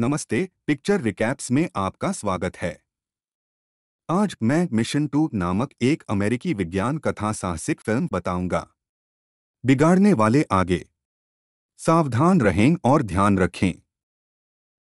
नमस्ते picture recaps में आपका स्वागत है आज मैं मिशन टू नामक एक अमेरिकी विज्ञान कथा साहसिक फिल्म बताऊंगा बिगाड़ने वाले आगे सावधान रहें और ध्यान रखें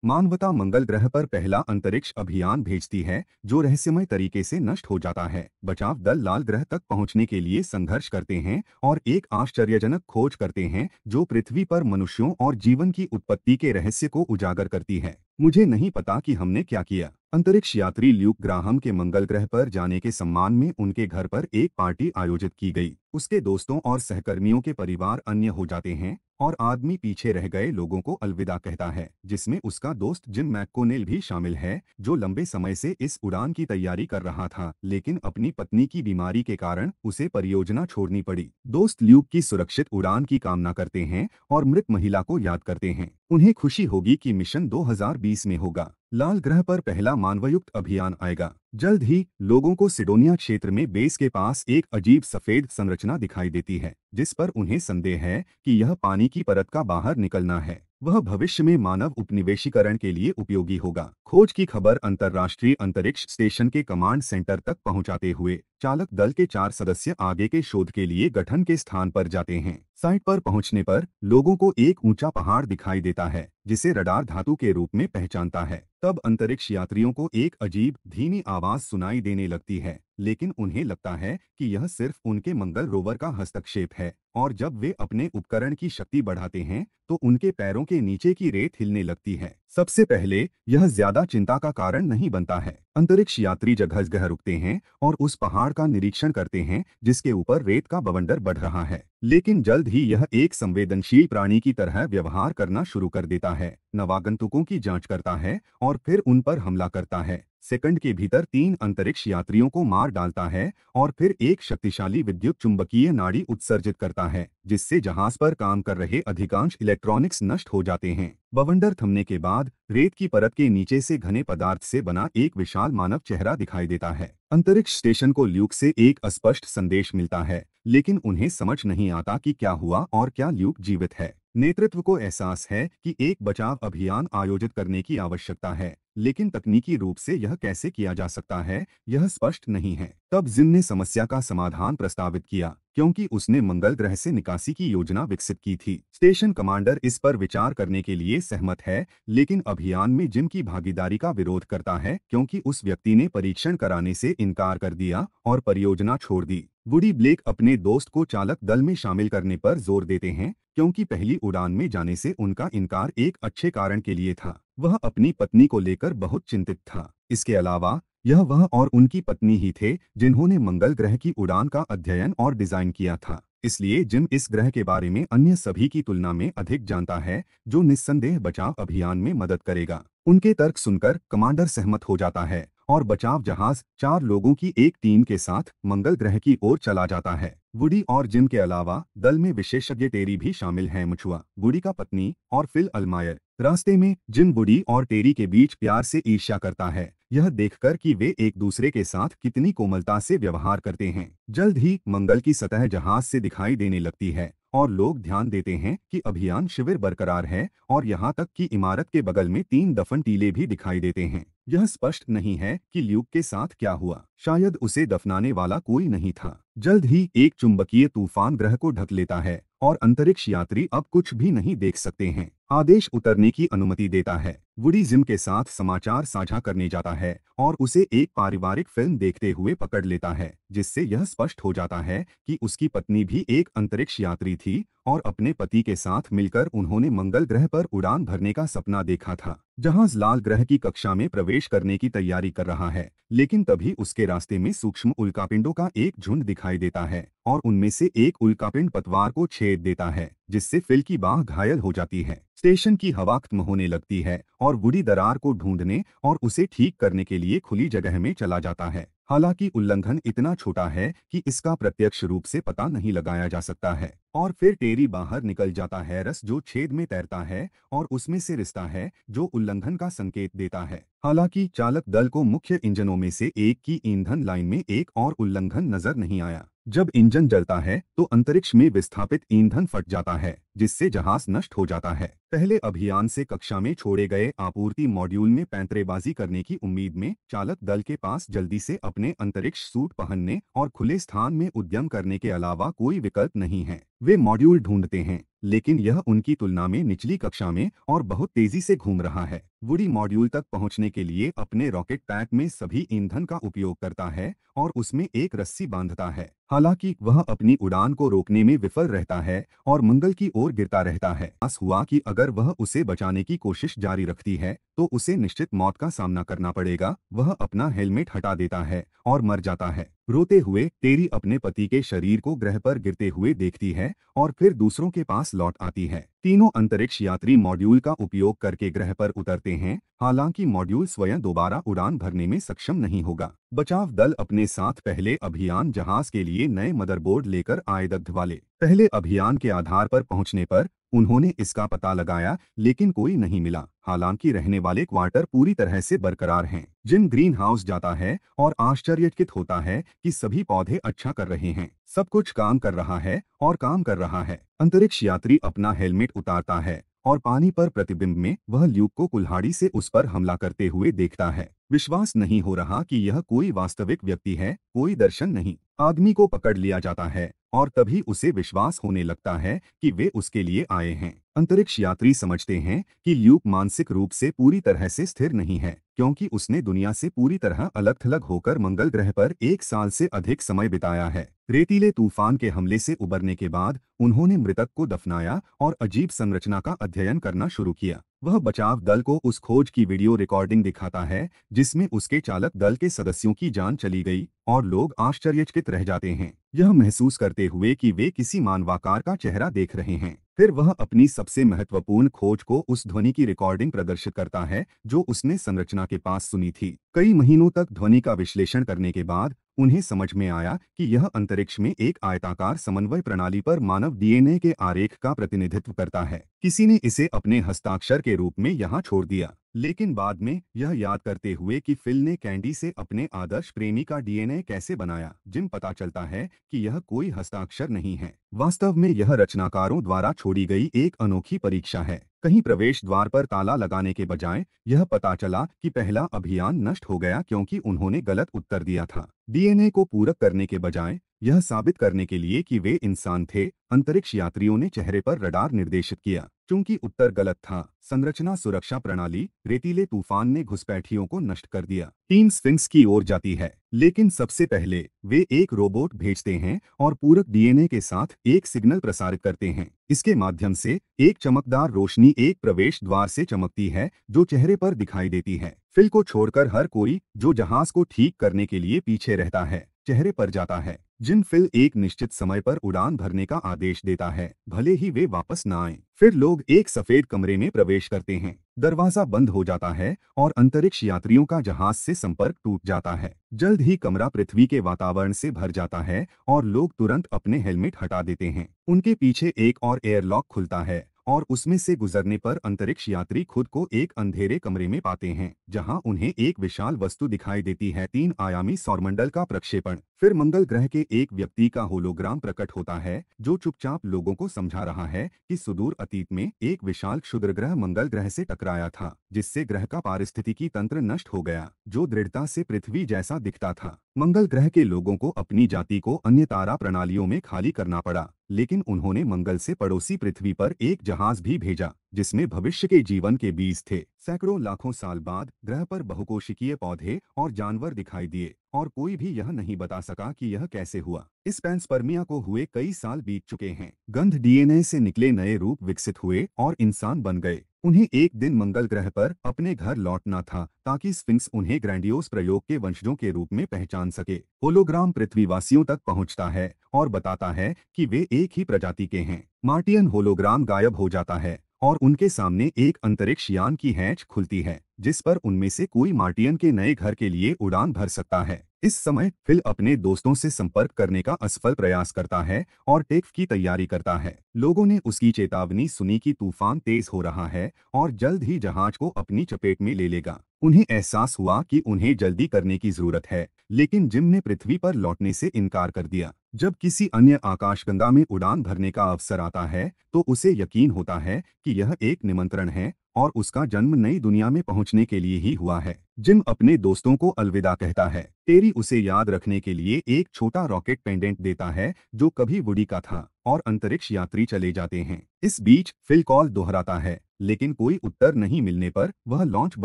मानवता मंगल ग्रह पर पहला अंतरिक्ष अभियान भेजती है जो रहस्यमय तरीके से नष्ट हो जाता है बचाव दल लाल ग्रह तक पहुंचने के लिए संघर्ष करते हैं और एक आश्चर्यजनक खोज करते हैं जो पृथ्वी पर मनुष्यों और जीवन की उत्पत्ति के रहस्य को उजागर करती है मुझे नहीं पता कि हमने क्या किया अंतरिक्ष यात्री ल्यूक ग्राहम के मंगल ग्रह पर जाने के सम्मान में उनके घर पर एक पार्टी आयोजित की गई उसके दोस्तों और सहकर्मियों के परिवार अन्य हो जाते हैं और आदमी पीछे रह गए लोगों को अलविदा कहता है जिसमें उसका दोस्त जिम मैकोनेल भी शामिल है जो लंबे समय से इस उड़ान की तैयारी कर रहा था लेकिन अपनी पत्नी की बीमारी के कारण उसे परियोजना छोड़नी पड़ी दोस्त ल्यूक की सुरक्षित उड़ान की कामना करते हैं और मृत महिला को याद करते हैं उन्हें खुशी होगी कि मिशन 2020 में होगा लाल ग्रह पर पहला मानवयुक्त अभियान आएगा जल्द ही लोगों को सिडोनिया क्षेत्र में बेस के पास एक अजीब सफेद संरचना दिखाई देती है जिस पर उन्हें संदेह है कि यह पानी की परत का बाहर निकलना है वह भविष्य में मानव उपनिवेशीकरण के लिए उपयोगी होगा खोज की खबर अंतर्राष्ट्रीय अंतरिक्ष स्टेशन के कमांड सेंटर तक पहुंचाते हुए चालक दल के चार सदस्य आगे के शोध के लिए गठन के स्थान पर जाते हैं साइट पर पहुंचने पर लोगों को एक ऊंचा पहाड़ दिखाई देता है जिसे रडार धातु के रूप में पहचानता है तब अंतरिक्ष यात्रियों को एक अजीब धीमी आवाज सुनाई देने लगती है लेकिन उन्हें लगता है कि यह सिर्फ उनके मंगल रोवर का हस्तक्षेप है और जब वे अपने उपकरण की शक्ति बढ़ाते हैं तो उनके पैरों के नीचे की रेत हिलने लगती है सबसे पहले यह ज्यादा चिंता का कारण नहीं बनता है अंतरिक्ष यात्री जगह जगह रुकते हैं और उस पहाड़ का निरीक्षण करते हैं जिसके ऊपर रेत का बवंडर बढ़ रहा है लेकिन जल्द ही यह एक संवेदनशील प्राणी की तरह व्यवहार करना शुरू कर देता है नवागंतुकों की जांच करता है और फिर उन पर हमला करता है सेकंड के भीतर तीन अंतरिक्ष यात्रियों को मार डालता है और फिर एक शक्तिशाली विद्युत चुंबकीय नाड़ी उत्सर्जित करता है जिससे जहाज पर काम कर रहे अधिकांश इलेक्ट्रॉनिक्स नष्ट हो जाते हैं बवंडर थमने के बाद रेत की परत के नीचे से घने पदार्थ से बना एक विशाल मानव चेहरा दिखाई देता है अंतरिक्ष स्टेशन को ल्यूक से एक अस्पष्ट संदेश मिलता है लेकिन उन्हें समझ नहीं आता कि क्या हुआ और क्या ल्यूक जीवित है नेतृत्व को एहसास है कि एक बचाव अभियान आयोजित करने की आवश्यकता है लेकिन तकनीकी रूप से यह कैसे किया जा सकता है यह स्पष्ट नहीं है तब जिम ने समस्या का समाधान प्रस्तावित किया क्योंकि उसने मंगल ग्रह से निकासी की योजना विकसित की थी स्टेशन कमांडर इस पर विचार करने के लिए सहमत है लेकिन अभियान में जिम की भागीदारी का विरोध करता है क्योंकि उस व्यक्ति ने परीक्षण कराने से इनकार कर दिया और परियोजना छोड़ दी वुडी ब्लेक अपने दोस्त को चालक दल में शामिल करने पर जोर देते हैं क्योंकि पहली उड़ान में जाने से उनका इनकार एक अच्छे कारण के लिए था वह अपनी पत्नी को लेकर बहुत चिंतित था इसके अलावा यह वह और उनकी पत्नी ही थे जिन्होंने मंगल ग्रह की उड़ान का अध्ययन और डिजाइन किया था इसलिए जिम इस ग्रह के बारे में अन्य सभी की तुलना में अधिक जानता है जो निस्संदेह बचाव अभियान में मदद करेगा उनके तर्क सुनकर कमांडर सहमत हो जाता है और बचाव जहाज चार लोगों की एक टीम के साथ मंगल ग्रह की ओर चला जाता है वुडी और जिम के अलावा दल में विशेषज्ञ टेरी भी शामिल हैं मुछुआ बुढ़ी का पत्नी और फिल अलमायर रास्ते में जिम बुडी और टेरी के बीच प्यार से ईर्ष्या करता है यह देखकर कि वे एक दूसरे के साथ कितनी कोमलता से व्यवहार करते हैं जल्द ही मंगल की सतह जहाज से दिखाई देने लगती है और लोग ध्यान देते हैं कि अभियान शिविर बरकरार है और यहाँ तक कि इमारत के बगल में तीन दफन टीले भी दिखाई देते हैं यह स्पष्ट नहीं है कि ल्यूक के साथ क्या हुआ शायद उसे दफनाने वाला कोई नहीं था जल्द ही एक चुंबकीय तूफान ग्रह को ढक लेता है और अंतरिक्ष यात्री अब कुछ भी नहीं देख सकते हैं आदेश उतरने की अनुमति देता है वुडी जिम के साथ समाचार साझा करने जाता है और उसे एक पारिवारिक फिल्म देखते हुए पकड़ लेता है जिससे यह स्पष्ट हो जाता है कि उसकी पत्नी भी एक अंतरिक्ष यात्री थी और अपने पति के साथ मिलकर उन्होंने मंगल ग्रह पर उड़ान भरने का सपना देखा था जहाज लाल ग्रह की कक्षा में प्रवेश करने की तैयारी कर रहा है लेकिन तभी उसके रास्ते में सूक्ष्म उल्कापिंडों का एक झुंड दिखाई देता है और उनमें से एक उल्कापिंड पतवार को छेद देता है जिससे फिल की बाह घायल हो जाती है स्टेशन की हवा खत्म होने लगती है और बुरी दरार को ढूंढने और उसे ठीक करने के लिए खुली जगह में चला जाता है हालांकि उल्लंघन इतना छोटा है कि इसका प्रत्यक्ष रूप से पता नहीं लगाया जा सकता है और फिर टेरी बाहर निकल जाता है रस जो छेद में तैरता है और उसमें से रिश्ता है जो उल्लंघन उल्लंघन का संकेत देता है हालांकि चालक दल को मुख्य इंजनों में से एक की ईंधन लाइन में एक और उल्लंघन नजर नहीं आया जब इंजन जलता है तो अंतरिक्ष में विस्थापित ईंधन फट जाता है जिससे जहाज नष्ट हो जाता है पहले अभियान से कक्षा में छोड़े गए आपूर्ति मॉड्यूल में पैंतरेबाजी करने की उम्मीद में चालक दल के पास जल्दी से अपने अंतरिक्ष सूट पहनने और खुले स्थान में उद्यम करने के अलावा कोई विकल्प नहीं है वे मॉड्यूल ढूंढते हैं लेकिन यह उनकी तुलना में निचली कक्षा में और बहुत तेजी से घूम रहा है वुडी मॉड्यूल तक पहुंचने के लिए अपने रॉकेट पैक में सभी ईंधन का उपयोग करता है और उसमें एक रस्सी बांधता है हालांकि वह अपनी उड़ान को रोकने में विफल रहता है और मंगल की ओर गिरता रहता है बस हुआ कि अगर वह उसे बचाने की कोशिश जारी रखती है तो उसे निश्चित मौत का सामना करना पड़ेगा वह अपना हेलमेट हटा देता है और मर जाता है रोते हुए तेरी अपने पति के शरीर को ग्रह पर गिरते हुए देखती है और फिर दूसरों के पास लौट आती है तीनों अंतरिक्ष यात्री मॉड्यूल का उपयोग करके ग्रह पर उतरते हैं हालांकि मॉड्यूल स्वयं दोबारा उड़ान भरने में सक्षम नहीं होगा बचाव दल अपने साथ पहले अभियान जहाज के लिए नए मदरबोर्ड लेकर आए दग्ध वाले पहले अभियान के आधार पर पहुंचने पर उन्होंने इसका पता लगाया लेकिन कोई नहीं मिला हालांकि रहने वाले क्वार्टर पूरी तरह से बरकरार हैं जिम ग्रीन हाउस जाता है और आश्चर्यचकित होता है कि सभी पौधे अच्छा कर रहे हैं सब कुछ काम कर रहा है और काम कर रहा है अंतरिक्ष यात्री अपना हेलमेट उतारता है और पानी पर प्रतिबिंब में वह ल्यूक को कुल्हाड़ी से उस पर हमला करते हुए देखता है विश्वास नहीं हो रहा कि यह कोई वास्तविक व्यक्ति है कोई दर्शन नहीं आदमी को पकड़ लिया जाता है और तभी उसे विश्वास होने लगता है कि वे उसके लिए आए हैं अंतरिक्ष यात्री समझते हैं कि ल्यूक मानसिक रूप से पूरी तरह से स्थिर नहीं है क्योंकि उसने दुनिया से पूरी तरह अलग थलग होकर मंगल ग्रह पर एक साल से अधिक समय बिताया है रेतीले तूफान के हमले से उबरने के बाद उन्होंने मृतक को दफनाया और अजीब संरचना का अध्ययन करना शुरू किया वह बचाव दल को उस खोज की वीडियो रिकॉर्डिंग दिखाता है जिसमें उसके चालक दल के सदस्यों की जान चली गई और लोग आश्चर्यचकित रह जाते हैं यह महसूस करते हुए कि वे किसी मानवाकार का चेहरा देख रहे हैं फिर वह अपनी सबसे महत्वपूर्ण खोज को उस ध्वनि की रिकॉर्डिंग प्रदर्शित करता है जो उसने संरचना के पास सुनी थी कई महीनों तक ध्वनि का विश्लेषण करने के बाद उन्हें समझ में आया कि यह अंतरिक्ष में एक आयताकार समन्वय प्रणाली पर मानव डीएनए के आरेख का प्रतिनिधित्व करता है किसी ने इसे अपने हस्ताक्षर के रूप में यहाँ छोड़ दिया लेकिन बाद में यह याद करते हुए कि फिल ने कैंडी से अपने आदर्श प्रेमी का डीएनए कैसे बनाया जिम पता चलता है कि यह कोई हस्ताक्षर नहीं है वास्तव में यह रचनाकारों द्वारा छोड़ी गई एक अनोखी परीक्षा है कहीं प्रवेश द्वार पर ताला लगाने के बजाय यह पता चला कि पहला अभियान नष्ट हो गया क्योंकि उन्होंने गलत उत्तर दिया था डीएनए को पूरक करने के बजाय यह साबित करने के लिए कि वे इंसान थे अंतरिक्ष यात्रियों ने चेहरे पर रडार निर्देशित किया चूंकि उत्तर गलत था संरचना सुरक्षा प्रणाली रेतीले तूफान ने घुसपैठियों को नष्ट कर दिया टीम स्फिंक्स की ओर जाती है लेकिन सबसे पहले वे एक रोबोट भेजते हैं और पूरक डीएनए के साथ एक सिग्नल प्रसारित करते हैं इसके माध्यम से एक चमकदार रोशनी एक प्रवेश द्वार से चमकती है जो चेहरे पर दिखाई देती है फिल को छोड़कर हर कोई जो जहाज को ठीक करने के लिए पीछे रहता है चेहरे पर जाता है जिन फिल एक निश्चित समय पर उड़ान भरने का आदेश देता है भले ही वे वापस न आए फिर लोग एक सफेद कमरे में प्रवेश करते हैं दरवाजा बंद हो जाता है और अंतरिक्ष यात्रियों का जहाज से संपर्क टूट जाता है जल्द ही कमरा पृथ्वी के वातावरण से भर जाता है और लोग तुरंत अपने हेलमेट हटा देते हैं उनके पीछे एक और एयरलॉक खुलता है और उसमें से गुजरने पर अंतरिक्ष यात्री खुद को एक अंधेरे कमरे में पाते हैं जहां उन्हें एक विशाल वस्तु दिखाई देती है तीन आयामी सौरमंडल का प्रक्षेपण फिर मंगल ग्रह के एक व्यक्ति का होलोग्राम प्रकट होता है जो चुपचाप लोगों को समझा रहा है कि सुदूर अतीत में एक विशाल क्षुद्र ग्रह मंगल ग्रह से टकराया था जिससे ग्रह का पारिस्थितिकी तंत्र नष्ट हो गया जो दृढ़ता से पृथ्वी जैसा दिखता था मंगल ग्रह के लोगों को अपनी जाति को अन्य तारा प्रणालियों में खाली करना पड़ा लेकिन उन्होंने मंगल से पड़ोसी पृथ्वी पर एक जहाज भी भेजा जिसमें भविष्य के जीवन के बीज थे सैकड़ों लाखों साल बाद ग्रह पर बहुकोशिकीय पौधे और जानवर दिखाई दिए और कोई भी यह नहीं बता सका कि यह कैसे हुआ इस पेंसपर्मिया को हुए कई साल बीत चुके हैं गंध डीएनए से निकले नए रूप विकसित हुए और इंसान बन गए उन्हें एक दिन मंगल ग्रह पर अपने घर लौटना था ताकि स्फिंक्स उन्हें ग्रैंडियोस प्रयोग के वंशजों के रूप में पहचान सके होलोग्राम पृथ्वीवासियों तक पहुंचता है और बताता है कि वे एक ही प्रजाति के हैं मार्टियन होलोग्राम गायब हो जाता है और उनके सामने एक अंतरिक्ष यान की हैच खुलती है जिस पर उनमें से कोई मार्टियन के नए घर के लिए उड़ान भर सकता है इस समय फिल अपने दोस्तों से संपर्क करने का असफल प्रयास करता है और टेक्फ की तैयारी करता है लोगों ने उसकी चेतावनी सुनी कि तूफान तेज हो रहा है और जल्द ही जहाज को अपनी चपेट में ले लेगा उन्हें एहसास हुआ कि उन्हें जल्दी करने की जरूरत है लेकिन जिम ने पृथ्वी पर लौटने से इनकार कर दिया जब किसी अन्य आकाशगंगा में उड़ान भरने का अवसर आता है तो उसे यकीन होता है कि यह एक निमंत्रण है और उसका जन्म नई दुनिया में पहुंचने के लिए ही हुआ है जिम अपने दोस्तों को अलविदा कहता है टेरी उसे याद रखने के लिए एक छोटा रॉकेट पेंडेंट देता है जो कभी वुडी का था और अंतरिक्ष यात्री चले जाते हैं इस बीच फिल कॉल दोहराता है लेकिन कोई उत्तर नहीं मिलने पर वह लॉन्च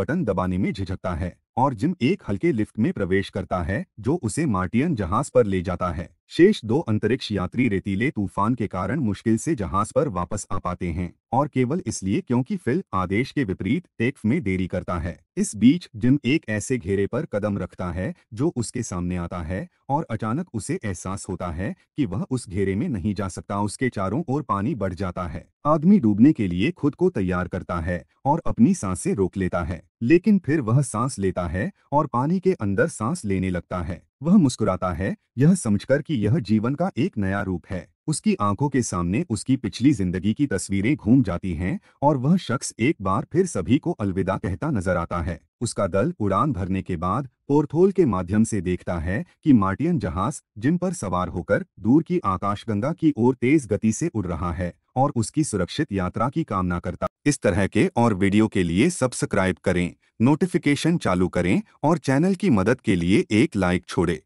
बटन दबाने में झिझकता है और जिम एक हल्के लिफ्ट में प्रवेश करता है जो उसे मार्टियन जहाज पर ले जाता है शेष दो अंतरिक्ष यात्री रेतीले तूफान के कारण मुश्किल से जहाज पर वापस आ पाते हैं और केवल इसलिए क्योंकि फिल आदेश के विपरीत टेक्फ में देरी करता है इस बीच जिम एक ऐसे घेरे पर कदम रखता है जो उसके सामने आता है और अचानक उसे एहसास होता है कि वह उस घेरे में नहीं जा सकता उसके चारों ओर पानी बढ़ जाता है आदमी डूबने के लिए खुद को तैयार करता है और अपनी सांसें रोक लेता है लेकिन फिर वह सांस लेता है और पानी के अंदर सांस लेने लगता है वह मुस्कुराता है यह समझकर कि यह जीवन का एक नया रूप है उसकी आंखों के सामने उसकी पिछली जिंदगी की तस्वीरें घूम जाती हैं और वह शख्स एक बार फिर सभी को अलविदा कहता नजर आता है उसका दल उड़ान भरने के बाद पोर्थोल के माध्यम से देखता है कि मार्टियन जहाज जिन पर सवार होकर दूर की आकाशगंगा की ओर तेज गति से उड़ रहा है और उसकी सुरक्षित यात्रा की कामना करता इस तरह के और वीडियो के लिए सब्सक्राइब करें नोटिफिकेशन चालू करें और चैनल की मदद के लिए एक लाइक छोड़े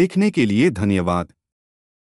देखने के लिए धन्यवाद